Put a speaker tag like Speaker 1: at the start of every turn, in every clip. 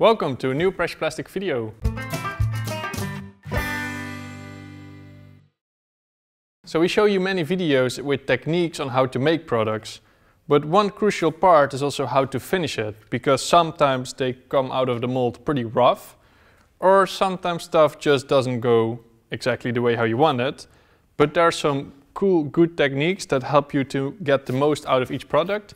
Speaker 1: Welcome to a new Fresh Plastic video. So we show you many videos with techniques on how to make products. But one crucial part is also how to finish it, because sometimes they come out of the mold pretty rough, or sometimes stuff just doesn't go exactly the way how you want it. But there are some cool, good techniques that help you to get the most out of each product,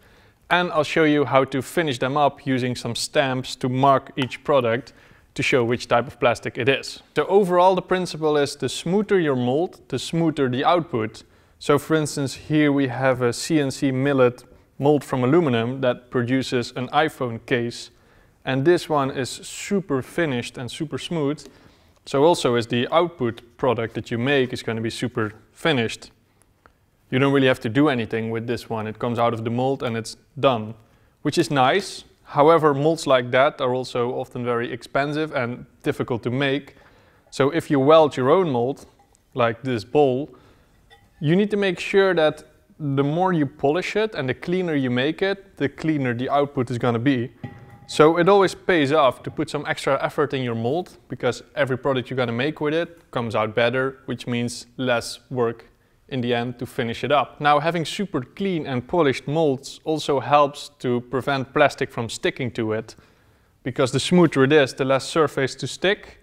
Speaker 1: and I'll show you how to finish them up using some stamps to mark each product to show which type of plastic it is. So overall the principle is the smoother your mold, the smoother the output. So for instance here we have a CNC millet mold from aluminum that produces an iPhone case and this one is super finished and super smooth. So also is the output product that you make is going to be super finished you don't really have to do anything with this one. It comes out of the mold and it's done, which is nice. However, molds like that are also often very expensive and difficult to make. So if you weld your own mold, like this bowl, you need to make sure that the more you polish it and the cleaner you make it, the cleaner the output is going to be. So it always pays off to put some extra effort in your mold because every product you're going to make with it comes out better, which means less work in the end to finish it up. Now having super clean and polished molds also helps to prevent plastic from sticking to it because the smoother it is, the less surface to stick.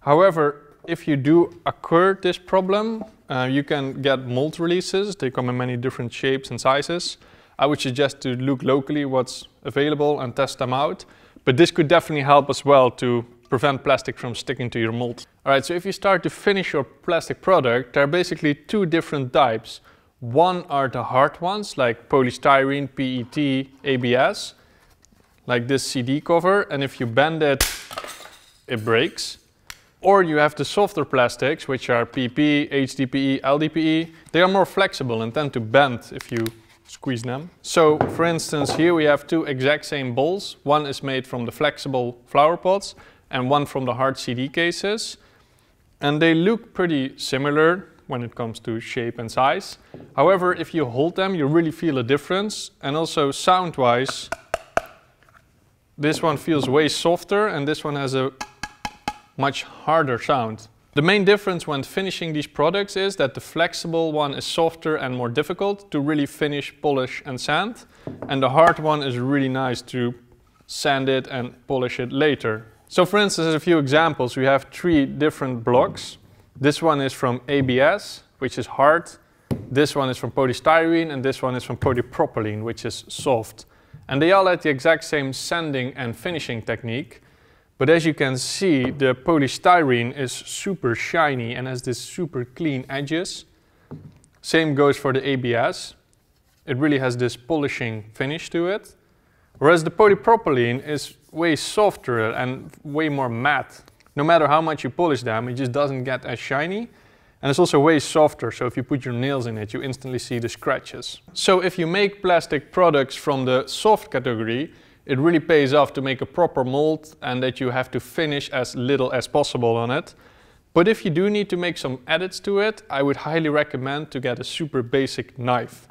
Speaker 1: However, if you do occur this problem, uh, you can get mold releases. They come in many different shapes and sizes. I would suggest to look locally what's available and test them out. But this could definitely help as well to prevent plastic from sticking to your mold. All right, so if you start to finish your plastic product, there are basically two different types. One are the hard ones, like polystyrene, PET, ABS, like this CD cover, and if you bend it, it breaks. Or you have the softer plastics, which are PP, HDPE, LDPE. They are more flexible and tend to bend if you squeeze them. So for instance, here we have two exact same balls. One is made from the flexible flower pots and one from the hard CD cases. And they look pretty similar when it comes to shape and size. However, if you hold them, you really feel a difference. And also sound-wise, this one feels way softer and this one has a much harder sound. The main difference when finishing these products is that the flexible one is softer and more difficult to really finish, polish and sand. And the hard one is really nice to sand it and polish it later. So for instance, as a few examples, we have three different blocks. This one is from ABS, which is hard. This one is from polystyrene, and this one is from polypropylene, which is soft. And they all had the exact same sanding and finishing technique. But as you can see, the polystyrene is super shiny and has this super clean edges. Same goes for the ABS. It really has this polishing finish to it. Whereas the polypropylene is way softer and way more matte. No matter how much you polish them, it just doesn't get as shiny. And it's also way softer, so if you put your nails in it, you instantly see the scratches. So if you make plastic products from the soft category, it really pays off to make a proper mold and that you have to finish as little as possible on it. But if you do need to make some edits to it, I would highly recommend to get a super basic knife.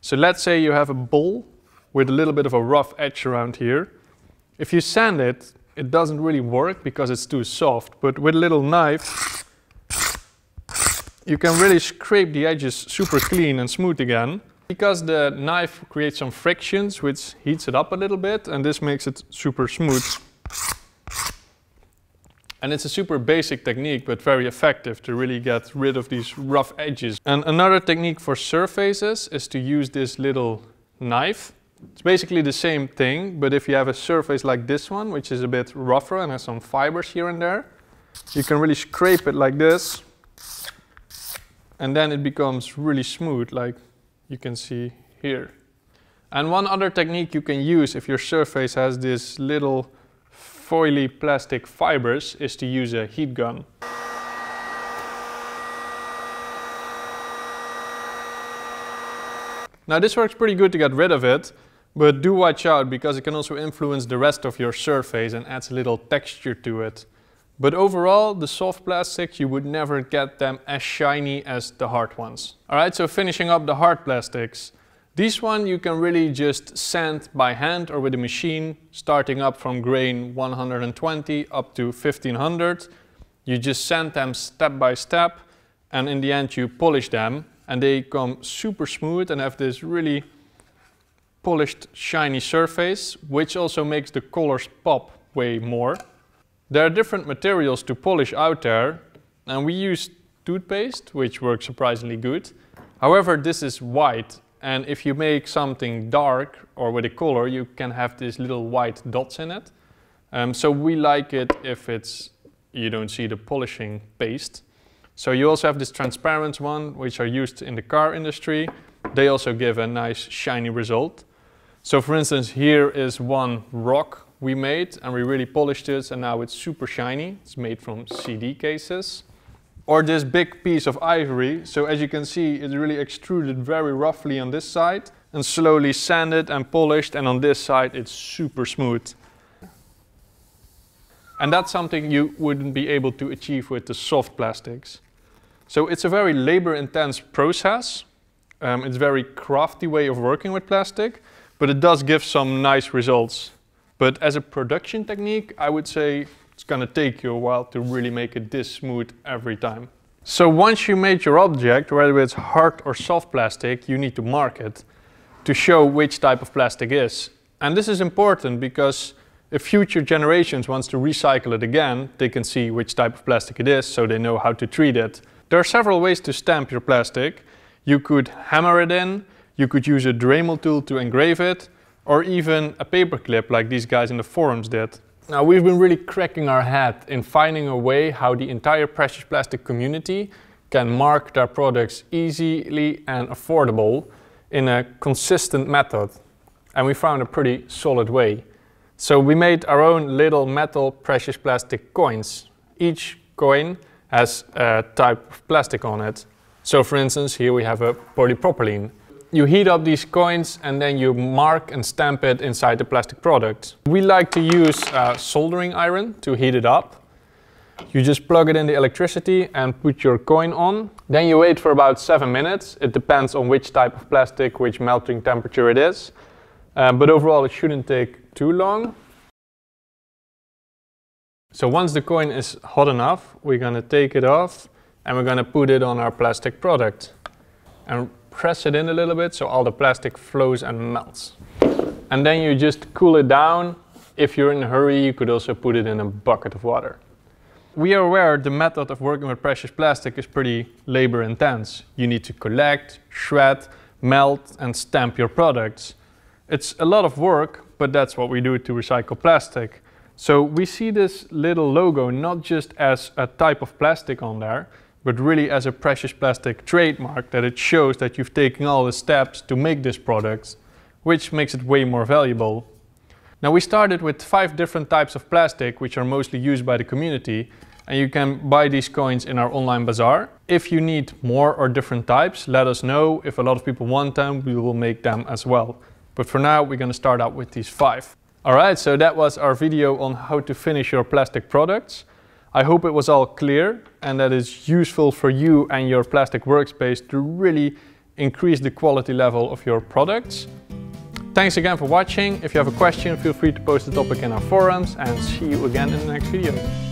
Speaker 1: So let's say you have a bowl with a little bit of a rough edge around here. If you sand it, it doesn't really work because it's too soft, but with a little knife, you can really scrape the edges super clean and smooth again. Because the knife creates some frictions, which heats it up a little bit, and this makes it super smooth. And it's a super basic technique, but very effective to really get rid of these rough edges. And another technique for surfaces is to use this little knife it's basically the same thing, but if you have a surface like this one, which is a bit rougher and has some fibers here and there, you can really scrape it like this, and then it becomes really smooth, like you can see here. And one other technique you can use if your surface has this little foily plastic fibers is to use a heat gun. Now this works pretty good to get rid of it, but do watch out because it can also influence the rest of your surface and adds a little texture to it. But overall, the soft plastics, you would never get them as shiny as the hard ones. Alright, so finishing up the hard plastics. This one you can really just sand by hand or with a machine, starting up from grain 120 up to 1500. You just sand them step by step and in the end you polish them and they come super smooth and have this really polished shiny surface, which also makes the colors pop way more. There are different materials to polish out there, and we use toothpaste, which works surprisingly good. However, this is white, and if you make something dark or with a color, you can have these little white dots in it. Um, so we like it if it's you don't see the polishing paste. So you also have this transparent one, which are used in the car industry. They also give a nice shiny result. So for instance, here is one rock we made and we really polished it and now it's super shiny. It's made from CD cases. Or this big piece of ivory. So as you can see, it's really extruded very roughly on this side and slowly sanded and polished and on this side it's super smooth. And that's something you wouldn't be able to achieve with the soft plastics. So it's a very labor intense process. Um, it's a very crafty way of working with plastic but it does give some nice results. But as a production technique, I would say it's going to take you a while to really make it this smooth every time. So once you made your object, whether it's hard or soft plastic, you need to mark it to show which type of plastic is. And this is important because if future generations wants to recycle it again, they can see which type of plastic it is, so they know how to treat it. There are several ways to stamp your plastic. You could hammer it in, you could use a Dremel tool to engrave it, or even a paperclip like these guys in the forums did. Now we've been really cracking our head in finding a way how the entire precious plastic community can mark their products easily and affordable in a consistent method. And we found a pretty solid way. So we made our own little metal precious plastic coins. Each coin has a type of plastic on it. So for instance, here we have a polypropylene you heat up these coins and then you mark and stamp it inside the plastic product. We like to use uh, soldering iron to heat it up. You just plug it in the electricity and put your coin on. Then you wait for about seven minutes. It depends on which type of plastic, which melting temperature it is. Uh, but overall, it shouldn't take too long. So once the coin is hot enough, we're gonna take it off and we're gonna put it on our plastic product. And press it in a little bit so all the plastic flows and melts. And then you just cool it down. If you're in a hurry, you could also put it in a bucket of water. We are aware the method of working with precious plastic is pretty labor intense. You need to collect, shred, melt and stamp your products. It's a lot of work, but that's what we do to recycle plastic. So we see this little logo not just as a type of plastic on there, but really as a precious plastic trademark that it shows that you've taken all the steps to make this product, which makes it way more valuable. Now we started with five different types of plastic which are mostly used by the community and you can buy these coins in our online bazaar. If you need more or different types, let us know. If a lot of people want them, we will make them as well. But for now, we're gonna start out with these five. Alright, so that was our video on how to finish your plastic products. I hope it was all clear and that it's useful for you and your plastic workspace to really increase the quality level of your products. Thanks again for watching. If you have a question, feel free to post the topic in our forums and see you again in the next video.